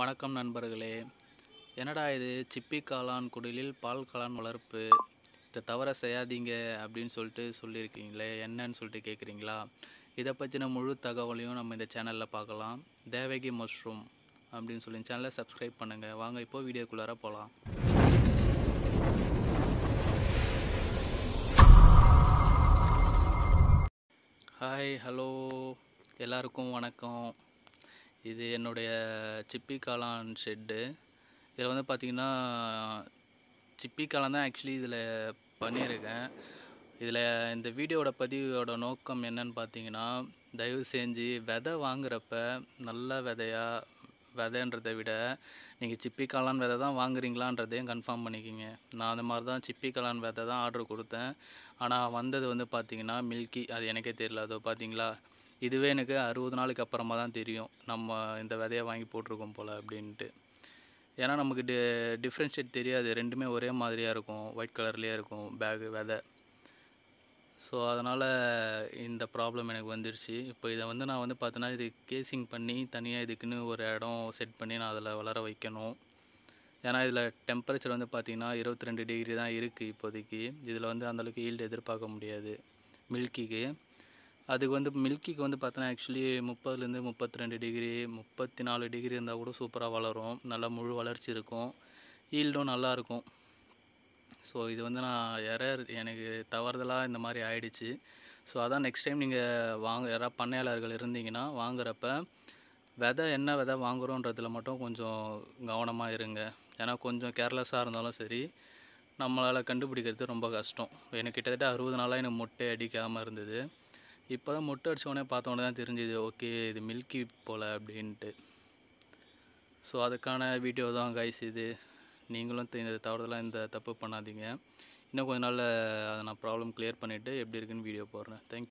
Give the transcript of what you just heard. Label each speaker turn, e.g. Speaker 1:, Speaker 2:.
Speaker 1: வணக்கம் நண்பர்களே என்னடா இது சிப்பி காளான் குடிலில் பால் காளான் வளர்ப்பு இதை தவற செய்யாதீங்க அப்படின்னு சொல்லிட்டு சொல்லியிருக்கீங்களே என்னன்னு சொல்லிட்டு கேட்குறீங்களா இதை பற்றின முழு தகவலையும் நம்ம இந்த சேனலில் பார்க்கலாம் தேவகி மஷ்ரூம் அப்படின்னு சொல்லி சேனலை சப்ஸ்கிரைப் பண்ணுங்கள் வாங்க இப்போது வீடியோக்குள்ளார போகலாம் ஹாய் ஹலோ எல்லாருக்கும் வணக்கம் இது என்னுடைய சிப்பி காளான் ஷெட்டு இதில் வந்து பார்த்திங்கன்னா சிப்பி காளான் தான் ஆக்சுவலி இதில் பண்ணியிருக்கேன் இதில் இந்த வீடியோட பதிவோட நோக்கம் என்னன்னு பார்த்தீங்கன்னா தயவு செஞ்சு விதை வாங்குறப்ப நல்ல விதையாக விதைன்றதை விட நீங்கள் சிப்பி காளான் விதை தான் வாங்குறீங்களான்றதையும் கன்ஃபார்ம் பண்ணிக்கிங்க நான் அந்த மாதிரி தான் சிப்பி காளான் விதை தான் ஆர்டர் கொடுத்தேன் ஆனால் வந்தது வந்து பார்த்திங்கன்னா மில்கி அது எனக்கே தெரியல அதோ பார்த்தீங்களா இதுவே எனக்கு அறுபது நாளுக்கு அப்புறமா தான் தெரியும் நம்ம இந்த விதையை வாங்கி போட்டிருக்கோம் போல் அப்படின்ட்டு ஏன்னா நமக்கு டி டிஃப்ரென்ஷியேட் தெரியாது ரெண்டுமே ஒரே மாதிரியாக இருக்கும் ஒயிட் கலர்லேயே இருக்கும் பேகு விதை ஸோ அதனால் இந்த ப்ராப்ளம் எனக்கு வந்துடுச்சு இப்போ இதை வந்து நான் வந்து பார்த்தோன்னா இது கேசிங் பண்ணி தனியாக இதுக்குன்னு ஒரு இடம் செட் பண்ணி நான் அதில் வளர வைக்கணும் ஏன்னா இதில் டெம்பரேச்சர் வந்து பார்த்திங்கன்னா இருபத்தி ரெண்டு டிகிரி தான் இருக்குது இப்போதைக்கு இதில் வந்து அந்தளவுக்கு ஈல்டு எதிர்பார்க்க முடியாது மில்கிக்கு அதுக்கு வந்து மில்கிக்கு வந்து பார்த்தோன்னா ஆக்சுவலி முப்பதுலேருந்து முப்பத்தி ரெண்டு டிகிரி முப்பத்தி நாலு டிகிரி இருந்தால் கூட சூப்பராக வளரும் நல்லா முழு வளர்ச்சி இருக்கும் ஈல்டும் நல்லாயிருக்கும் ஸோ இது வந்து நான் எரர் எனக்கு தவறுதலாக இந்த மாதிரி ஆயிடுச்சு ஸோ அதான் நெக்ஸ்ட் டைம் நீங்கள் வாங்க யாராவது பண்ணையாளர்கள் இருந்தீங்கன்னா வாங்குறப்ப விதை என்ன விதை வாங்குகிறோன்றதில் மட்டும் கொஞ்சம் கவனமாக இருங்க ஏன்னா கொஞ்சம் கேர்லெஸ்ஸாக இருந்தாலும் சரி நம்மளால் கண்டுபிடிக்கிறது ரொம்ப கஷ்டம் எனக்கு கிட்டத்தட்ட அறுபது நாளாக எனக்கு மொட்டை அடிக்காமல் இருந்தது இப்போ தான் மொட்டை பார்த்த பார்த்தோன்னே தான் தெரிஞ்சுது ஓகே இது மில்கி போல் அப்படின்ட்டு ஸோ அதுக்கான வீடியோ தான் கைஸ் இது நீங்களும் இந்த தவறுதெல்லாம் இந்த தப்பு பண்ணாதீங்க இன்னும் கொஞ்ச நாளில் அதை நான் ப்ராப்ளம் கிளியர் பண்ணிவிட்டு எப்படி இருக்குன்னு வீடியோ போடுறேன் தேங்க்